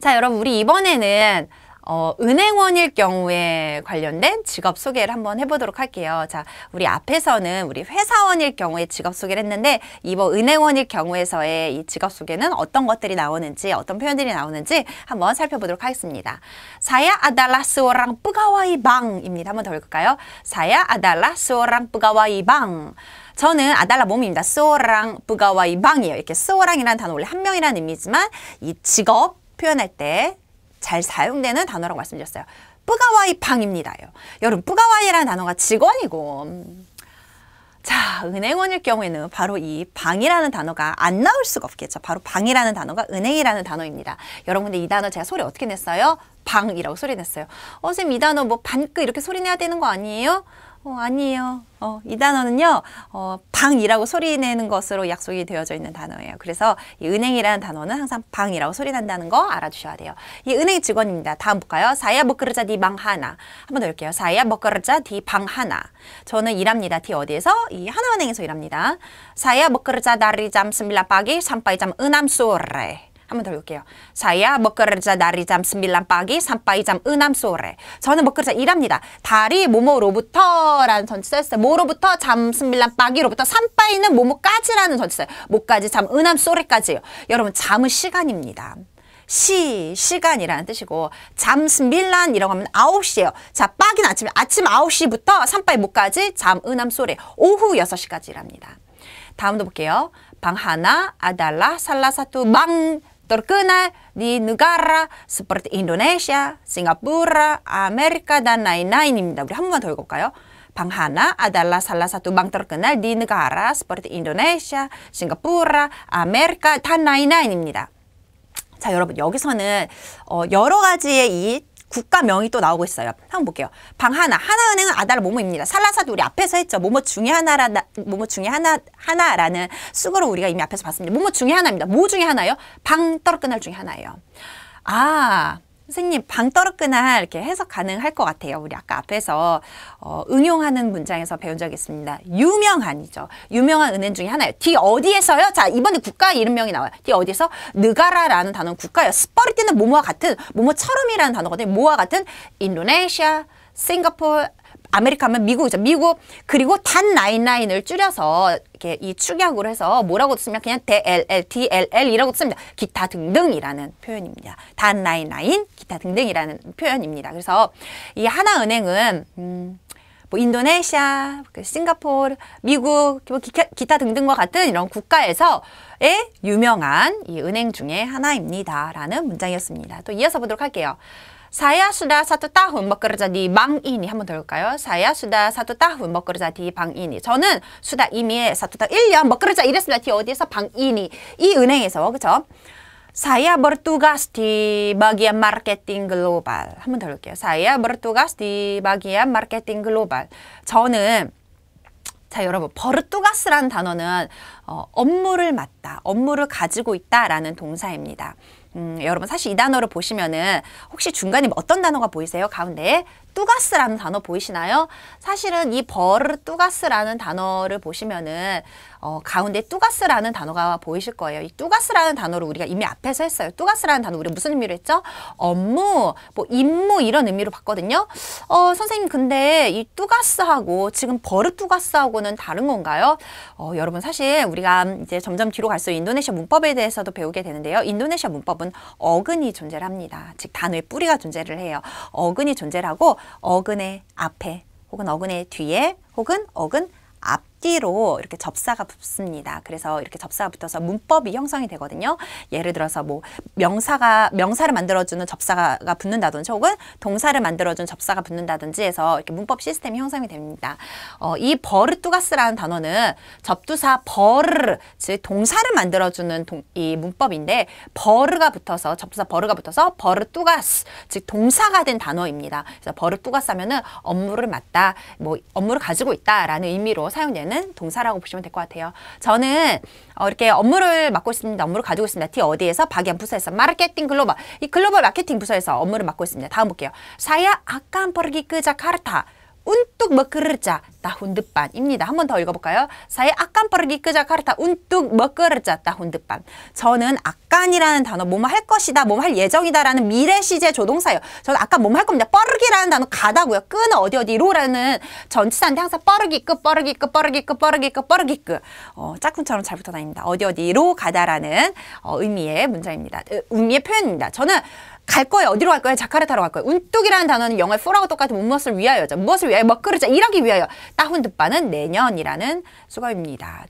자, 여러분 우리 이번에는 어, 은행원일 경우에 관련된 직업 소개를 한번 해보도록 할게요. 자, 우리 앞에서는 우리 회사원일 경우에 직업 소개를 했는데 이번 은행원일 경우에서의 이 직업 소개는 어떤 것들이 나오는지 어떤 표현들이 나오는지 한번 살펴보도록 하겠습니다. 사야 아달라 스오랑 뿌가와이 방입니다. 한번 더 읽을까요? 사야 아달라 스오랑 뿌가와이 방. 저는 아달라 몸입니다. 소랑, 부가와 이방이에요. 이렇게 소랑이라는 단어 원래 한 명이라는 의미지만 이 직업, 표현할 때 잘 사용되는 단어라고 말씀드렸어요. 뿌가와이 방입니다 여러분 뿌가와이라는 단어가 직원이고 음. 자 은행원일 경우에는 바로 이 방이라는 단어가 안 나올 수가 없겠죠. 바로 방이라는 단어가 은행이라는 단어입니다. 여러분 들이 단어 제가 소리 어떻게 냈어요? 방이라고 소리냈어요. 어, 선생님 이 단어 뭐 반크 이렇게 소리내야 되는 거 아니에요? 어, 아니에요. 어, 이 단어는요, 어, 방이라고 소리내는 것으로 약속이 되어져 있는 단어예요. 그래서 이 은행이라는 단어는 항상 방이라고 소리난다는 거 알아주셔야 돼요. 이 은행 직원입니다. 다음 볼까요? 사야 먹거르자 뭐 디방 네 하나. 한번 더 읽게요. 사야 먹거르자 뭐 디방 네 하나. 저는 일합니다. 디 어디에서? 이 하나은행에서 일합니다. 사야 먹거르자 뭐 다리 잠스밀라 빠기 삼빠이 잠 은암 소레. 한번 더 볼게요. 사야 먹거 bekerja dari jam 9 pagi s a 6 s o r 저는 먹거 k e r 일합니다. 다리 모모로부터라는 전치 써있어요. 모로부터 잠9 pagi로부터 삼빠이는 모모까지라는 전치 써요. 모까지 잠6 s 소 r e 까지요 여러분 잠은 시간입니다. 시, 시간이라는 뜻이고 잠스 밀란이라고 하면 9시예요. 자, 빠긴 아침 아침 9시부터 산빠이 목까지 잠, 은암, 소리 오후 6시까지 일합니다. 다음도 볼게요. 방 하나, 아달라, 살라사투, 망 terkenal di negara seperti Indonesia, Singapura, Amerika dan lain-lain입니다. 우리 한번더 읽어볼까요? 방 하나 adalah salah satu bank terkenal di negara seperti Indonesia, Singapura, Amerika dan lain-lain입니다. 자 여러분 여기서는 어, 여러 가지의 이 국가명이 또 나오고 있어요. 한번 볼게요. 방 하나. 하나은행은 아달 모모입니다. 살라사도 우리 앞에서 했죠. 모모 중에 하나라, 모모 중에 하나, 하나라는 쑥으로 우리가 이미 앞에서 봤습니다. 모모 중에 하나입니다. 뭐 중에 하나요방 떨어 끝날 중에 하나예요. 아, 선생님 방떨어끄나 이렇게 해석 가능할 것 같아요. 우리 아까 앞에서 어, 응용하는 문장에서 배운 적이 있습니다. 유명한이죠. 유명한 은행 중에 하나예요. 뒤 어디에서요? 자 이번에 국가 이름명이 나와요. 뒤 어디에서 느가라라는 단어는 국가예요. 스퍼리티는 모모와 같은 모모처럼이라는 단어거든요. 모와 같은 인도네시아, 싱가포르, 아메리카면 미국이죠. 미국 그리고 단 나인나인을 줄여서 이렇게 이 축약으로 해서 뭐라고 쓰면 그냥 DLL, DLL이라고 씁니다. 기타 등등이라는 표현입니다. 단나인 기타 등등이라는 표현입니다. 그래서 이 하나은행은 음, 뭐 인도네시아, 그 싱가포르, 미국, 뭐 기타, 기타 등등과 같은 이런 국가에서의 유명한 이 은행 중의 하나입니다. 라는 문장이었습니다. 또 이어서 보도록 할게요. Saya sudah satu tahun bekerja di bank ini. 한번 더 볼까요? Saya sudah satu tahun bekerja di bank ini. 저는 수다 이미 satu tahun 1년 bekerja 이랬습니다. 뒤 어디에서 bank ini. 이 은행에서. 그렇죠? Saya bertugas di bagian marketing global. 한번 더 볼게요. Saya bertugas di bagian marketing global. 저는 자 여러분 버르투가스라는 단어는 어, 업무를 맡다, 업무를 가지고 있다라는 동사입니다. 음, 여러분 사실 이 단어를 보시면은 혹시 중간에 뭐 어떤 단어가 보이세요? 가운데 뚜가스라는 단어 보이시나요? 사실은 이 버르뚜가스라는 단어를 보시면은 어, 가운데 뚜가스라는 단어가 보이실 거예요. 이 뚜가스라는 단어를 우리가 이미 앞에서 했어요. 뚜가스라는 단어 우리가 무슨 의미로 했죠? 업무, 뭐 임무 이런 의미로 봤거든요. 어, 선생님 근데 이 뚜가스하고 지금 버르뚜가스하고는 다른 건가요? 어, 여러분 사실 우리가 이제 점점 뒤로 갈수록 인도네시아 문법에 대해서도 배우게 되는데요. 인도네시아 문법은 어근이 존재를 합니다. 즉 단어의 뿌리가 존재를 해요. 어근이 존재를 하고 어근의 앞에 혹은 어근의 뒤에 혹은 어근 앞에 띠로 이렇게 접사가 붙습니다. 그래서 이렇게 접사가 붙어서 문법이 형성이 되거든요. 예를 들어서 뭐 명사가 명사를 만들어주는 접사가 붙는다든지 혹은 동사를 만들어준 접사가 붙는다든지 해서 이렇게 문법 시스템이 형성이 됩니다. 어, 이 버르뚜가스라는 단어는 접두사 버르 즉 동사를 만들어주는 동, 이 문법인데 버르가 붙어서 접두사 버르가 붙어서 버르뚜가스 즉 동사가 된 단어입니다. 그래서 버르뚜가스 하면은 업무를 맡다 뭐 업무를 가지고 있다라는 의미로 사용되는 되는 동사라고 보시면 될 것 같아요. 저는 어, 이렇게 업무를 맡고 있습니다. 업무를 가지고 있습니다. T 어디에서? 박연 부서에서. 마케팅 글로벌. 이 글로벌 마케팅 부서에서 업무를 맡고 있습니다. 다음 볼게요. 사야 아깐 버기 끄자 카르타. 운뚝 먹그르자 다 a h 반입니다한 번 더 읽어볼까요? 사이 y a akan pergi ke Jakarta u 저는 a k 이라는 단어 뭐뭐 할 것이다, 뭐뭐 할 예정이다라는 미래 시제 조동사예요. 저는 아까 뭐뭐 할 겁니다. 뻐르기라는 단어 가다고요. 끈 어디 어디로라는 전치사인데 항상 뻐르기끄, 뻐르기끄, 뻐르기끄, 뻐르기끄, 뻐르기끄. 어, 짝꿍처럼 잘 붙어 다닙니다. 어디 어디로 가다라는 어, 의미의 문장입니다. 의미의 표현입니다. 저는 갈 거야. 어디로 갈 거야? 자카르타로 갈 거야. 운뚝이라는 단어는 영어의 포라고 똑같은 무엇을 위하여자. 무엇을 위하여? 먹그러자 일하기 위하여. 따훈 듣바는 내년이라는 수거입니다.